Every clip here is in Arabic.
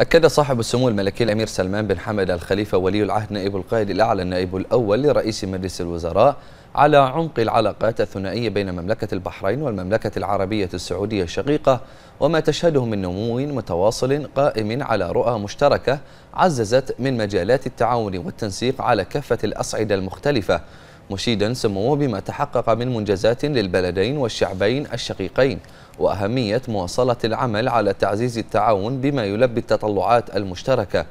أكد صاحب السمو الملكي الأمير سلمان بن حمد الخليفة ولي العهد نائب القائد الأعلى النائب الأول لرئيس مجلس الوزراء على عمق العلاقات الثنائية بين مملكة البحرين والمملكة العربية السعودية الشقيقة وما تشهده من نمو متواصل قائم على رؤى مشتركة عززت من مجالات التعاون والتنسيق على كافة الأصعدة المختلفة مشيدا سموه بما تحقق من منجزات للبلدين والشعبين الشقيقين وأهمية مواصلة العمل على تعزيز التعاون بما يلبي التطلعات المشتركة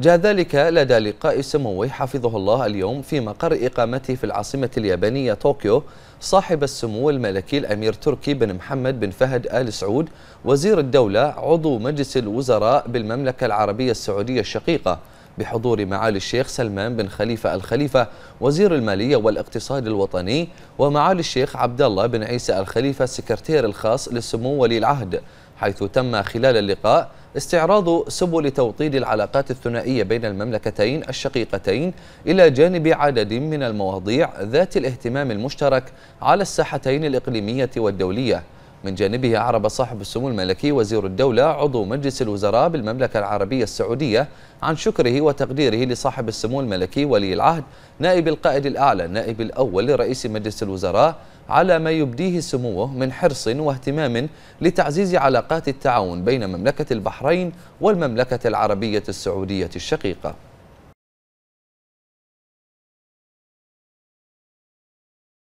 جاء ذلك لدى لقاء سموه حفظه الله اليوم في مقر إقامته في العاصمة اليابانية طوكيو صاحب السمو الملكي الأمير تركي بن محمد بن فهد آل سعود وزير الدولة عضو مجلس الوزراء بالمملكة العربية السعودية الشقيقة بحضور معالي الشيخ سلمان بن خليفة الخليفة وزير المالية والاقتصاد الوطني ومعالي الشيخ عبد الله بن عيسى الخليفة السكرتير الخاص لسمو ولي العهد حيث تم خلال اللقاء استعراض سبل توطيد العلاقات الثنائية بين المملكتين الشقيقتين إلى جانب عدد من المواضيع ذات الاهتمام المشترك على الساحتين الإقليمية والدولية من جانبه أعرب صاحب السمو الملكي وزير الدولة عضو مجلس الوزراء بالمملكة العربية السعودية عن شكره وتقديره لصاحب السمو الملكي ولي العهد نائب القائد الأعلى النائب الأول لرئيس مجلس الوزراء على ما يبديه سموه من حرص واهتمام لتعزيز علاقات التعاون بين مملكة البحرين والمملكة العربية السعودية الشقيقة